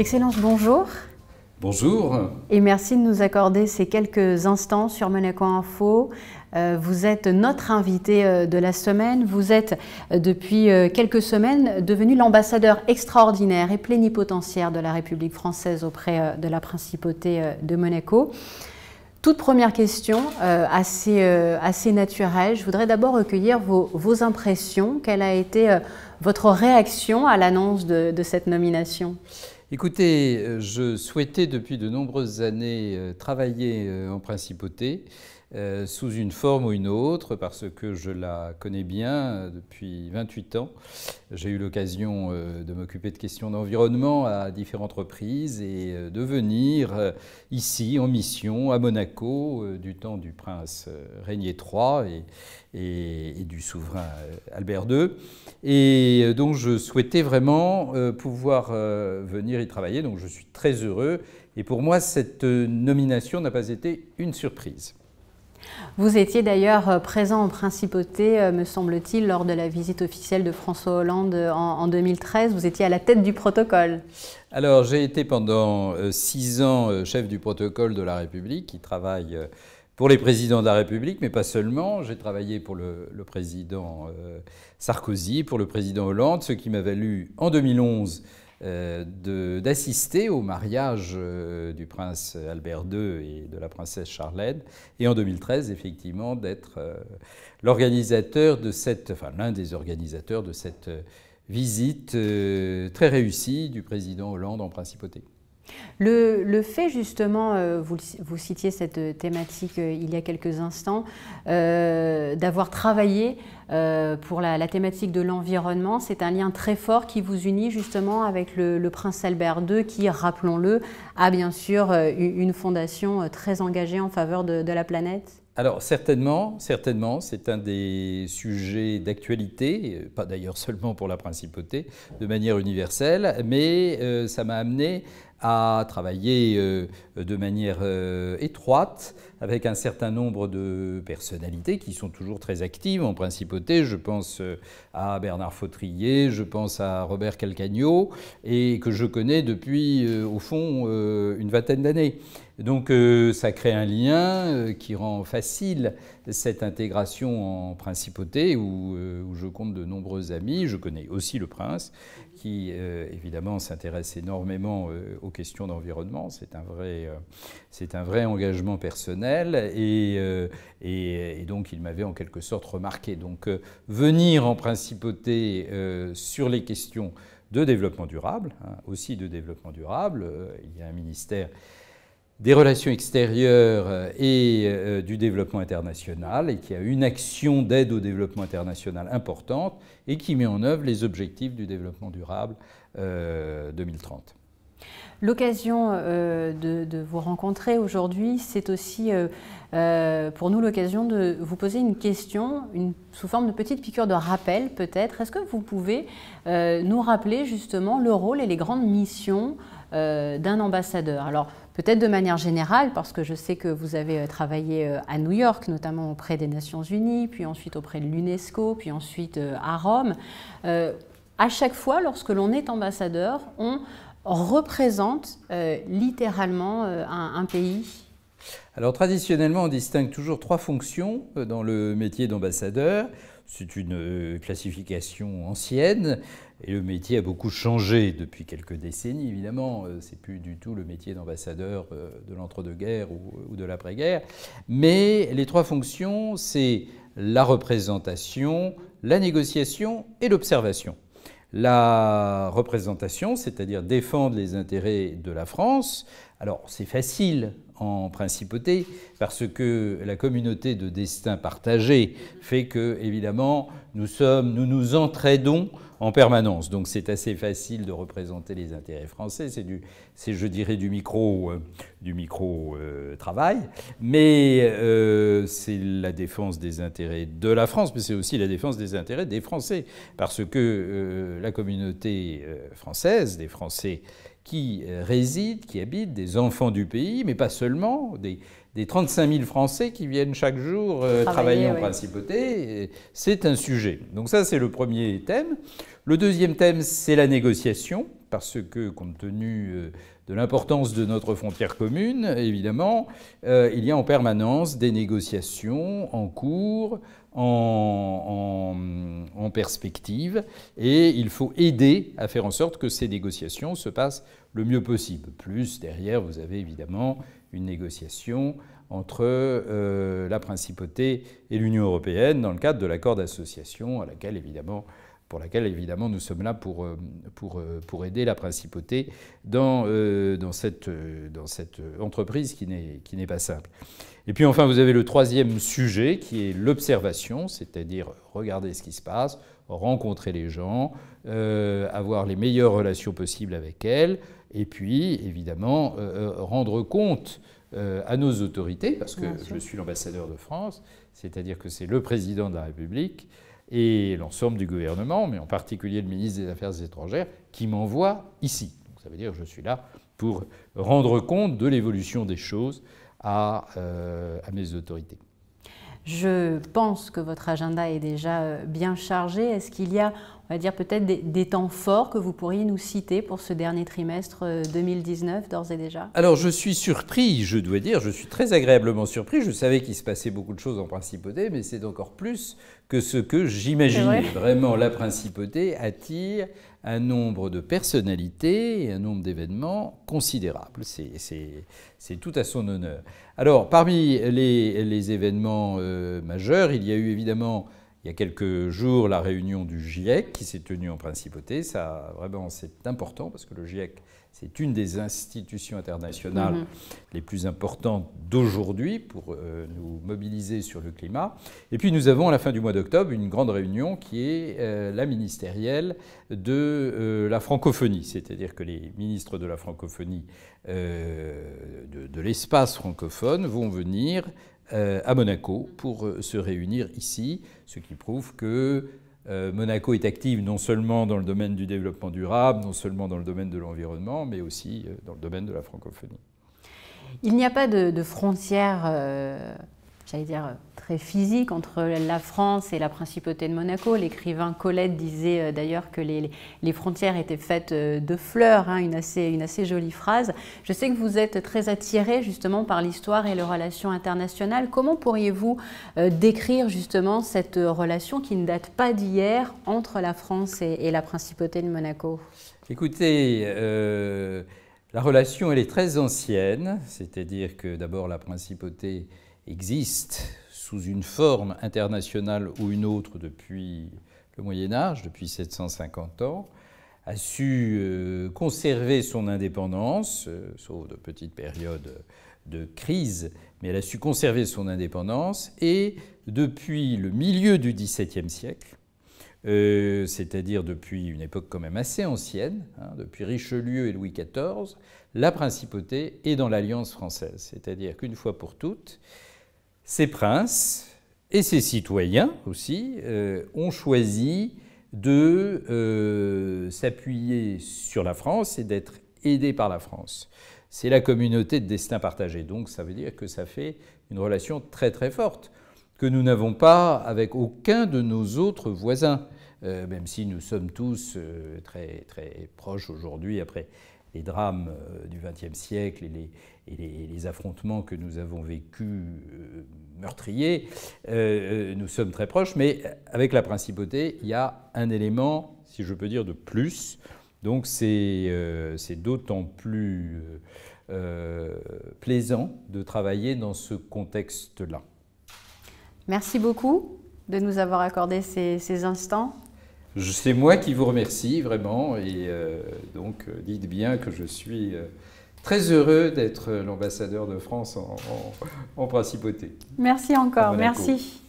Excellence, bonjour. Bonjour. Et merci de nous accorder ces quelques instants sur Monaco Info. Euh, vous êtes notre invité euh, de la semaine. Vous êtes euh, depuis quelques semaines devenu l'ambassadeur extraordinaire et plénipotentiaire de la République française auprès de la principauté de Monaco. Toute première question, assez, assez naturelle. Je voudrais d'abord recueillir vos, impressions. Quelle a été votre réaction à l'annonce de, de cette nomination Écoutez, euh, je souhaitais depuis de nombreuses années euh, travailler euh, en principauté euh, sous une forme ou une autre, parce que je la connais bien euh, depuis 28 ans. J'ai eu l'occasion euh, de m'occuper de questions d'environnement à différentes reprises et de venir ici en mission à Monaco du temps du prince Régnier III et, et, du souverain Albert II. Et donc je souhaitais vraiment pouvoir venir y travailler, donc je suis très heureux. Et pour moi, cette nomination n'a pas été une surprise. Vous étiez d'ailleurs euh, présent en principauté, euh, me semble-t-il, lors de la visite officielle de François Hollande euh, en, 2013. Vous étiez à la tête du protocole. Alors, j'ai été pendant six ans chef du protocole de la République, qui travaille pour les présidents de la République, mais pas seulement. J'ai travaillé pour le, le président Sarkozy, pour le président Hollande, ce qui m'a valu en 2011 euh, d'assister au mariage euh, du prince Albert II et de la princesse Charlène, et en 2013, effectivement, d'être euh, l'organisateur de cette, l'un des organisateurs de cette visite très réussie du président Hollande en principauté. Le, fait justement, euh, vous, citiez cette euh, thématique euh, il y a quelques instants, d'avoir travaillé pour la, thématique de l'environnement, c'est un lien très fort qui vous unit justement avec le, prince Albert II qui, rappelons-le, a bien sûr une fondation très engagée en faveur de, la planète alors certainement, certainement, c'est un des sujets d'actualité, pas d'ailleurs seulement pour la principauté, de manière universelle, mais ça m'a amené à travailler euh, de manière euh, étroite avec un certain nombre de personnalités qui sont toujours très actives en principauté. Je pense euh, à Bernard Fautrier, je pense à Robert Calcagno, et que je connais depuis, au fond, une vingtaine d'années. Donc ça crée un lien qui rend facile cette intégration en principauté où, où, je compte de nombreux amis. Je connais aussi le prince qui évidemment s'intéresse énormément aux questions d'environnement. C'est un, vrai, euh, c'est un vrai engagement personnel euh, et, et, donc il m'avait en quelque sorte remarqué. Donc euh, venir en principauté sur les questions de développement durable, hein, aussi de développement durable, il y a un ministère des relations extérieures et du développement international, et qui a une action d'aide au développement international importante, et qui met en œuvre les objectifs du développement durable 2030. L'occasion euh, de, vous rencontrer aujourd'hui, c'est aussi euh, euh, pour nous l'occasion de vous poser une question, une, sous forme de petite piqûre de rappel peut-être. Est-ce que vous pouvez nous rappeler justement le rôle et les grandes missions d'un ambassadeur Alors peut-être de manière générale, parce que je sais que vous avez travaillé à New York, notamment auprès des Nations Unies, puis ensuite auprès de l'UNESCO, puis ensuite à Rome à chaque fois, lorsque l'on est ambassadeur, on représente euh, littéralement euh, un, un, pays Alors traditionnellement, on distingue toujours trois fonctions euh, dans le métier d'ambassadeur. C'est une classification ancienne et le métier a beaucoup changé depuis quelques décennies, évidemment. C'est plus du tout le métier d'ambassadeur de l'entre-deux-guerres ou de l'après-guerre. Mais les trois fonctions, c'est la représentation, la négociation et l'observation la représentation, c'est-à-dire défendre les intérêts de la France. Alors c'est facile en principauté parce que la communauté de destin partagé fait que évidemment nous sommes, nous nous entraidons en permanence. Donc c'est assez facile de représenter les intérêts français. C'est du, je dirais du micro, euh, du micro euh, travail, mais euh, c'est la défense des intérêts de la France, mais c'est aussi la défense des intérêts des Français, parce que la communauté française, des Français qui euh, résident, qui habitent, des enfants du pays, mais pas seulement, des, 35 000 Français qui viennent chaque jour euh, travailler, en principauté. C'est un sujet. Donc ça, c'est le premier thème. Le deuxième thème, c'est la négociation, parce que compte tenu euh, de l'importance de notre frontière commune, évidemment, euh, il y a en permanence des négociations en cours, en, perspective, et il faut aider à faire en sorte que ces négociations se passent le mieux possible. Plus derrière, vous avez évidemment une négociation entre euh, la principauté et l'Union européenne dans le cadre de l'accord d'association à laquelle évidemment pour laquelle évidemment nous sommes là pour, euh, pour, euh, pour aider la principauté dans, euh, dans, cette, dans cette entreprise qui n'est pas simple. Et puis enfin, vous avez le troisième sujet qui est l'observation, c'est-à-dire regarder ce qui se passe, rencontrer les gens, avoir les meilleures relations possibles avec elles, et puis évidemment rendre compte à nos autorités, parce que je suis l'ambassadeur de France, c'est-à-dire que c'est le président de la République, et l'ensemble du gouvernement, mais en particulier le ministre des Affaires étrangères, qui m'envoie ici. Donc, ça veut dire que je suis là pour rendre compte de l'évolution des choses à, euh, à mes autorités. Je pense que votre agenda est déjà euh, bien chargé. Est-ce qu'il y a on va dire peut-être des, temps forts que vous pourriez nous citer pour ce dernier trimestre 2019 euh, d'ores et déjà Alors je suis surpris, je dois dire, je suis très agréablement surpris. Je savais qu'il se passait beaucoup de choses en principauté, mais c'est encore plus que ce que j'imaginais. Vraiment, la principauté attire un nombre de personnalités et un nombre d'événements considérables. C'est tout à son honneur. Alors parmi les, événements euh, majeurs, il y a eu évidemment il y a quelques jours la réunion du GIEC qui s'est tenue en principauté. Ça, vraiment, c'est important parce que le GIEC, c'est une des institutions internationales mm-hmm. les plus importantes d'aujourd'hui pour euh, nous mobiliser sur le climat. Et puis nous avons à la fin du mois d'octobre une grande réunion qui est euh, la ministérielle de euh, la francophonie, c'est-à-dire que les ministres de la francophonie de, de l'espace francophone vont venir euh, à Monaco pour euh, se réunir ici, ce qui prouve que euh, Monaco est active non seulement dans le domaine du développement durable, non seulement dans le domaine de l'environnement, mais aussi dans le domaine de la francophonie. Il n'y a pas de, de frontières j'allais dire, euh, très physique entre la France et la principauté de Monaco. L'écrivain Colette disait euh, d'ailleurs que les, frontières étaient faites euh, de fleurs, hein, une, assez, jolie phrase. Je sais que vous êtes très attiré justement par l'histoire et les relations internationales. Comment pourriez-vous décrire justement cette relation qui ne date pas d'hier entre la France et, la principauté de Monaco Écoutez, la relation, elle est très ancienne, c'est-à-dire que d'abord la principauté existe sous une forme internationale ou une autre depuis le Moyen Âge, depuis 750 ans, a su euh, conserver son indépendance, euh, sauf de petites périodes de crise, mais elle a su conserver son indépendance et depuis le milieu du XVIIe siècle, euh, c'est-à-dire depuis une époque quand même assez ancienne, hein, depuis Richelieu et Louis XIV, la principauté est dans l'alliance française, c'est-à-dire qu'une fois pour toutes, ces princes et ces citoyens aussi euh, ont choisi de euh, s'appuyer sur la France et d'être aidés par la France. C'est la communauté de destin partagé, donc ça veut dire que ça fait une relation très très forte que nous n'avons pas avec aucun de nos autres voisins, euh, même si nous sommes tous très très proches aujourd'hui après les drames euh, du XXe siècle et les, affrontements que nous avons vécus euh, meurtriers, euh, nous sommes très proches, mais avec la principauté, il y a un élément, si je peux dire, de plus. Donc c'est d'autant plus plaisant de travailler dans ce contexte-là. Merci beaucoup de nous avoir accordé ces instants. C'est moi qui vous remercie vraiment et euh, donc euh, dites bien que je suis euh, très heureux d'être l'ambassadeur de France en, principauté. Merci encore, merci.